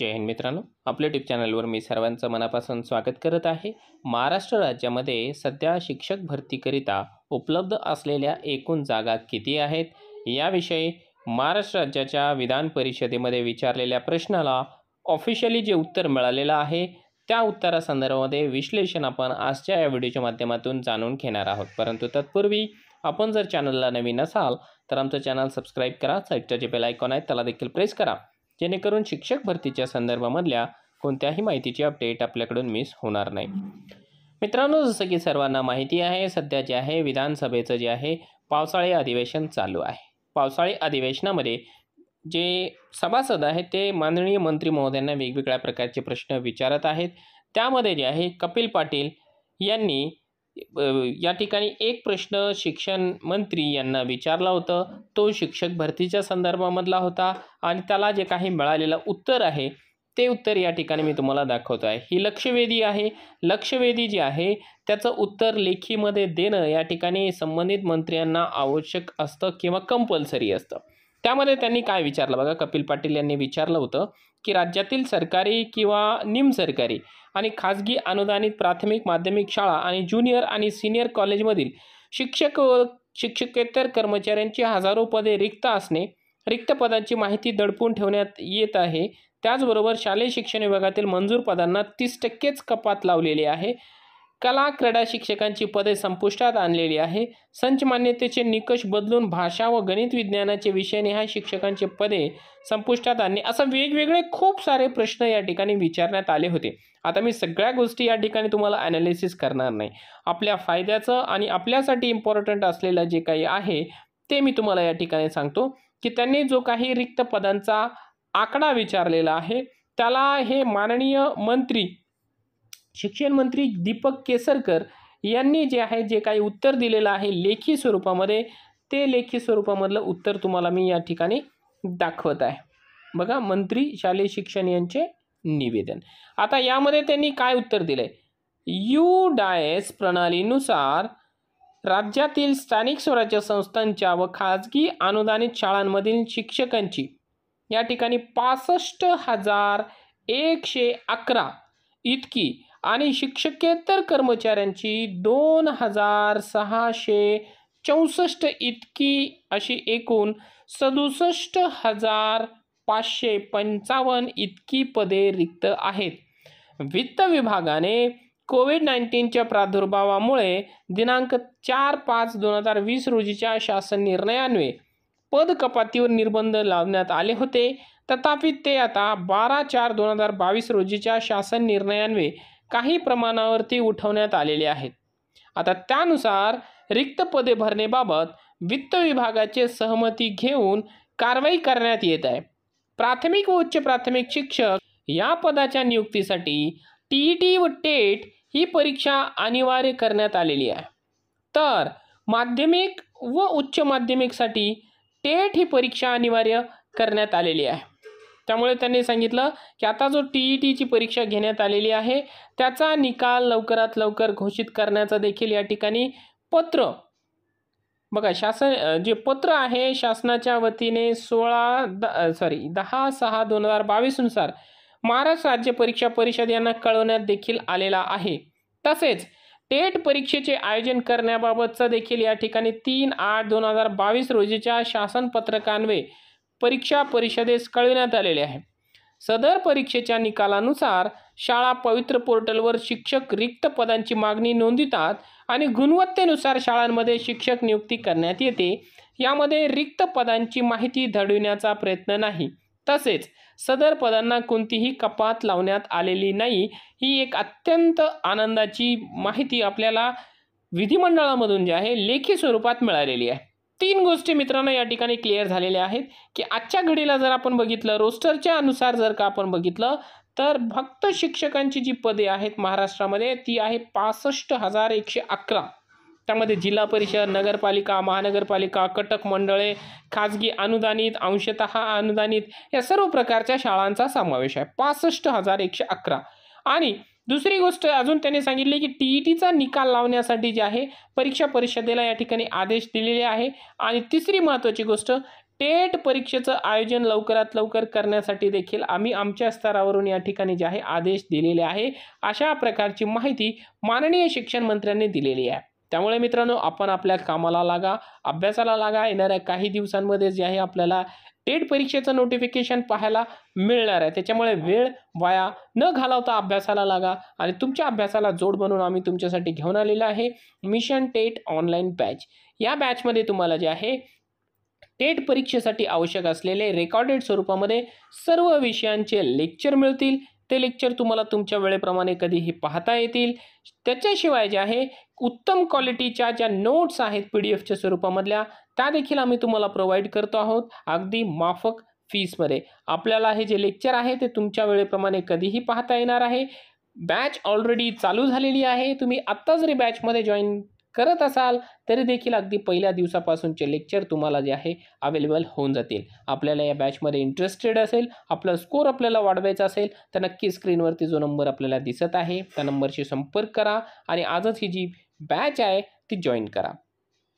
जय हिंद मित्रांनो आपल्या टिप चॅनलवर मी सर्वांचं मनापासून स्वागत करत आहे महाराष्ट्र राज्यामध्ये सध्या शिक्षक भरतीकरिता उपलब्ध असलेल्या एकूण जागा किती आहेत याविषयी महाराष्ट्र राज्याच्या विधान परिषदेमध्ये विचारलेल्या प्रश्नाला ऑफिशियली जे उत्तर मिळालेलं आहे त्या उत्तरासंदर्भामध्ये विश्लेषण आपण आजच्या या व्हिडिओच्या माध्यमातून जाणून घेणार आहोत परंतु तत्पूर्वी आपण जर चॅनलला नवीन असाल तर आमचं चॅनल सबस्क्राईब करा साईडच्या जे बेल आयकॉन आहे त्याला देखील प्रेस करा जेणेकरून शिक्षक भरतीच्या संदर्भामधल्या कोणत्याही माहितीची अपडेट आपल्याकडून मिस होणार नाही मित्रांनो जसं की सर्वांना माहिती आहे सध्या जे आहे विधानसभेचं जे आहे पावसाळी अधिवेशन चालू आहे पावसाळी अधिवेशनामध्ये जे सभासद आहेत ते माननीय मंत्री महोदयांना वेगवेगळ्या प्रकारचे प्रश्न विचारत आहेत त्यामध्ये जे आहे कपिल पाटील यांनी या ठिकाणी एक प्रश्न शिक्षण मंत्री यांना विचारला होता तो शिक्षक भरतीच्या संदर्भामधला होता आणि त्याला जे काही मिळालेलं उत्तर आहे ते उत्तर या ठिकाणी मी तुम्हाला दाखवतो आहे ही लक्षवेधी आहे लक्षवेधी जी आहे त्याचं उत्तर लेखीमध्ये देणं या ठिकाणी संबंधित मंत्र्यांना आवश्यक असतं किंवा कंपल्सरी असतं त्यामध्ये त्यांनी काय विचारलं बघा कपिल पाटील यांनी विचारलं होतं की राज्यातील सरकारी किंवा निमसरकारी आणि खाजगी अनुदानित प्राथमिक माध्यमिक शाळा आणि ज्युनियर आणि सिनियर कॉलेजमधील शिक्षक शिक्षकेतर कर्मचाऱ्यांची हजारो पदे रिक्त असणे रिक्त पदांची माहिती दडपून ठेवण्यात येत आहे त्याचबरोबर शालेय शिक्षण विभागातील मंजूर पदांना तीस टक्केच कपात लावलेली आहे कला क्रीडा शिक्षकांची पदे संपुष्टात आणलेली आहे संच मान्यतेचे निकष बदलून भाषा व गणित विज्ञानाचे विषय ह्या शिक्षकांचे पदे संपुष्टात आणणे असं वेगवेगळे खूप सारे प्रश्न या ठिकाणी विचारण्यात आले होते आता मी सगळ्या गोष्टी या ठिकाणी तुम्हाला ॲनालिसिस करणार नाही आपल्या फायद्याचं आणि आपल्यासाठी इम्पॉर्टंट असलेलं जे काही आहे ते मी तुम्हाला या ठिकाणी सांगतो की त्यांनी जो काही रिक्त पदांचा आकडा विचारलेला आहे त्याला हे माननीय मंत्री शिक्षण मंत्री दीपक केसरकर यांनी जे आहे जे काही उत्तर दिलेलं आहे लेखी स्वरूपामध्ये ते लेखी स्वरूपामधलं उत्तर तुम्हाला मी या ठिकाणी दाखवत आहे बघा मंत्री शालेय शिक्षण यांचे निवेदन आता यामध्ये त्यांनी काय उत्तर दिलं आहे यू डायस प्रणालीनुसार राज्यातील स्थानिक स्वराज्य संस्थांच्या व खाजगी अनुदानित शाळांमधील शिक्षकांची या ठिकाणी पासष्ट हजार एकशे अकरा इतकी आणि शिक्षकेतर कर्मचाऱ्यांची दोन हजार सहाशे चौसष्ट इतकी अशी एकूण सदुसष्ट हजार पाचशे पंचावन्न इतकी पदे रिक्त आहेत वित्त विभागाने कोविड नाईन्टीनच्या प्रादुर्भावामुळे दिनांक चार पाच दोन हजार वीस रोजीच्या शासन निर्णयान्वये पद कपातीवर निर्बंध लावण्यात आले होते तथापि ते आता बारा चार दोन हजार बावीस रोजीच्या शासन निर्णयान्वये काही प्रमाणावरती उठवण्यात आलेले आहेत आता त्यानुसार रिक्त पदे भरणेबाबत वित्त विभागाचे सहमती घेऊन कारवाई करण्यात येत आहे प्राथमिक व उच्च प्राथमिक शिक्षक या पदाच्या नियुक्तीसाठी टी टी व टेट ही परीक्षा अनिवार्य करण्यात आलेली आहे तर माध्यमिक व उच्च माध्यमिकसाठी टेट ही परीक्षा अनिवार्य करण्यात आलेली आहे त्यामुळे त्यांनी सांगितलं की आता जो टी ई टीची परीक्षा घेण्यात आलेली आहे त्याचा निकाल लवकरात लवकर घोषित करण्याचा देखील या ठिकाणी पत्र बघा शासन जे पत्र आहे शासनाच्या वतीने सोळा द सॉरी दहा सहा दोन हजार बावीसनुसार महाराष्ट्र राज्य परीक्षा परिषद यांना कळवण्यात देखील आलेला आहे तसेच टेट परीक्षेचे आयोजन करण्याबाबतचं देखील या ठिकाणी तीन आठ दोन हजार बावीस रोजीच्या शासन पत्रकान्वे परीक्षा परिषदेस कळविण्यात आलेले आहे सदर परीक्षेच्या निकालानुसार शाळा पवित्र पोर्टलवर शिक्षक रिक्त पदांची मागणी नोंदवितात आणि गुणवत्तेनुसार शाळांमध्ये शिक्षक नियुक्ती करण्यात येते यामध्ये रिक्त पदांची माहिती धडविण्याचा प्रयत्न नाही तसेच सदर पदांना कोणतीही कपात लावण्यात आलेली नाही ही एक अत्यंत आनंदाची माहिती आपल्याला विधिमंडळामधून जी आहे लेखी स्वरूपात मिळालेली आहे तीन गोष्टी मित्रांनो या ठिकाणी क्लिअर झालेल्या आहेत की आजच्या घडीला जर आपण बघितलं रोस्टरच्या अनुसार जर का आपण बघितलं तर फक्त शिक्षकांची जी पदे आहेत महाराष्ट्रामध्ये ती आहे पासष्ट हजार एकशे अकरा त्यामध्ये जिल्हा परिषद नगरपालिका महानगरपालिका कटक मंडळे खाजगी अनुदानित अंशत अनुदानित या सर्व प्रकारच्या शाळांचा समावेश आहे पासष्ट हजार एकशे अकरा आणि दुसरी गोष्ट अजून त्यांनी सांगितली की टी टीचा निकाल लावण्यासाठी जे आहे परीक्षा परिषदेला या ठिकाणी आदेश दिलेले आहे आणि तिसरी महत्त्वाची गोष्ट टेट परीक्षेचं आयोजन लवकरात लवकर करण्यासाठी देखील आम्ही आमच्या स्तरावरून या ठिकाणी जे आहे आदेश दिलेले आहे अशा प्रकारची माहिती माननीय शिक्षण मंत्र्यांनी दिलेली आहे त्यामुळे मित्रांनो आपण आपल्या कामाला लागा अभ्यासाला लागा येणाऱ्या काही दिवसांमध्ये जे आहे आपल्याला टेट परीक्षेचं नोटिफिकेशन पाहायला मिळणार आहे त्याच्यामुळे वेळ वाया न घालवता अभ्यासाला लागा आणि तुमच्या अभ्यासाला जोड बनवून आम्ही तुमच्यासाठी घेऊन आलेलं आहे मिशन टेट ऑनलाईन बॅच या बॅचमध्ये तुम्हाला जे आहे टेट परीक्षेसाठी आवश्यक असलेले रेकॉर्डेड स्वरूपामध्ये सर्व विषयांचे लेक्चर मिळतील ते लेक्चर तुम्हाला तुमच्या वेळेप्रमाणे कधीही पाहता येतील त्याच्याशिवाय जे आहे उत्तम क्वालिटीच्या ज्या नोट्स आहेत पी डी एफच्या स्वरूपामधल्या त्या देखील आम्ही तुम्हाला प्रोव्हाइड करतो आहोत अगदी माफक फीसमध्ये आपल्याला हे जे लेक्चर आहे ते तुमच्या वेळेप्रमाणे कधीही पाहता येणार आहे बॅच ऑलरेडी चालू झालेली आहे तुम्ही आत्ता जरी बॅचमध्ये जॉईन करत असाल तरी देखील अगदी पहिल्या दिवसापासूनचे लेक्चर तुम्हाला जे आहे अवेलेबल होऊन जातील आपल्याला या बॅचमध्ये इंटरेस्टेड असेल आपला स्कोर आपल्याला वाढवायचा असेल तर नक्की स्क्रीनवरती जो नंबर आपल्याला दिसत आहे त्या नंबरशी संपर्क करा आणि आजच ही जी बॅच आहे ती जॉईन करा